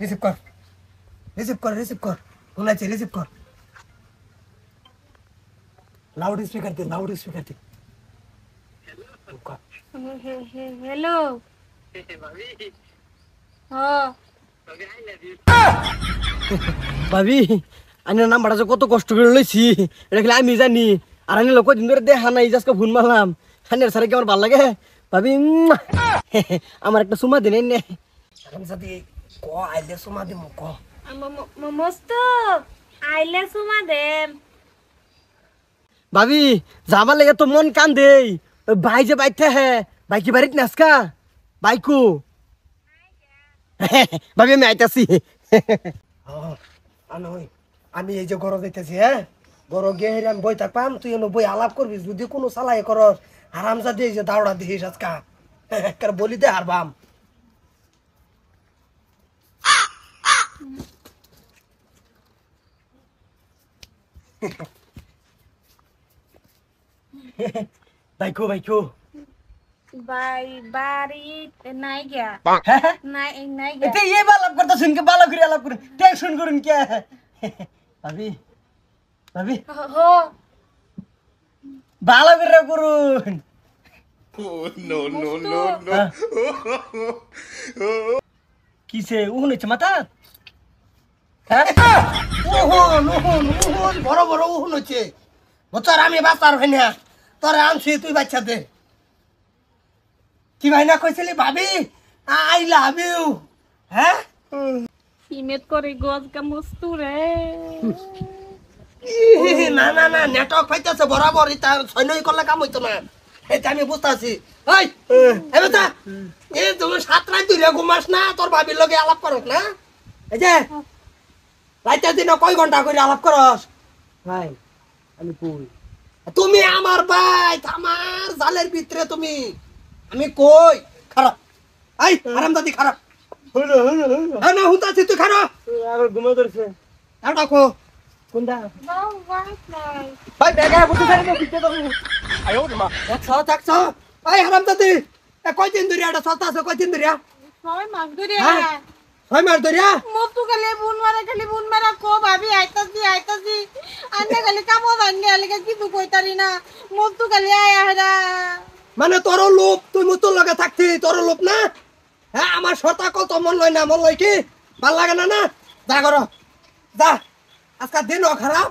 Receive কর receive কর receive কর ফোন আছে রিসিভ কর লাউড স্পিকার দে লাউড স্পিকার দে হ্যালো ভাবি আমি নাম্বারটা কত কষ্ট করে লইছি এটা খেলে আমি জানি আর আমি লোক দিন ধরে দেখা নাই জাস্ট ফোন মারলাম হানের কি আমার ভাল লাগে ভাবি আমার একটা সুমা দিন আমি সাথে ক আইলে সোমা দেম মস্ত আইলে সোমা ভাবি যাবার লেগে তো মন কান দেই ভাই যে বাইতে হে বাইকি বাড়িত নাচকা বাইকু ভাবি আমি আইতাছি আমি এই যে গরো দিতেছি হ্যাঁ গিয়ে হেরে আমি বই থাকবাম তুই এনে বই আলাপ করবি যদি কোনো সালাই করস হারামজা দিয়ে যে দাওড়া দিস আজকা বলি দে হারবাম भाईको भाईको भाई बारी नहीं गया नहीं नहीं गया ये बाल आप करता सुन के बाल आप अलग कर टैग सुन कर क्या है अभी अभी हो बाल आप कर करून नो नो नो नो किसे उन्हें चमता है বড় বড় উহন হচ্ছে আমি বাঁচার তোর আনছি তুই বাচ্চা দে কি কইছিলি ভাবি আই লাভ ইউ হ্যাঁ করে গজ রে না না না নেটওয়ার্ক পাইতেছে বরাবর ইতা করলে কাম হইতো না এটা আমি বুঝতেছি ওই এ তুমি সাত রাত দুইরা ঘুমাস না তোর ভাবির লগে আলাপ করত না এই যে রাইতে দিনে কয় ঘন্টা করে আলাপ করস ভাই আমি কই তুমি আমার ভাই আমার জালের ভিতরে তুমি আমি কই খারাপ আই আরাম হ্যাঁ। দাদি খারাপ হুলো হ্যাঁ, না হুতাছি তুই খারাপ আবার ঘুমো ধরছে আর এ কয় দিন এটা সস্তা আছে কয় দিন ধরে ছয় মাস ধরে হ্যাঁ, ছয় মাস ধরে মুখ তো গেলে বুন পারি না মুখ তো আয়া মানে তোর লোভ তুই লগে থাকতি তোর লোভ না হ্যাঁ আমার সরতা কত মন লয় না মন লয় কি ভাল লাগে না না যা কর যা আজকা দিন খারাপ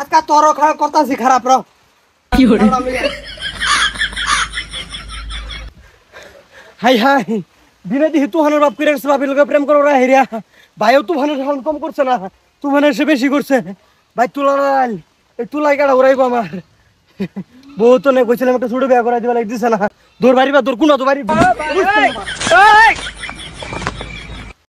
আজকা তোর খারাপ করতাছি খারাপ র হাই হাই দিনে দিহি তুহানোর বাপ করে বাপের লগে প্রেম করো হেরিয়া ভাইও কম করছে না তুহানের সে বেশি করছে ভাই তুলা এই তুলাই কাটা উড়াইবো আমার বহুত তো না কইছিলাম একটা ছোট বিয়া করা দিবা লাগতেছে না দূর বাড়ি বা দূর কোন দূর বাড়ি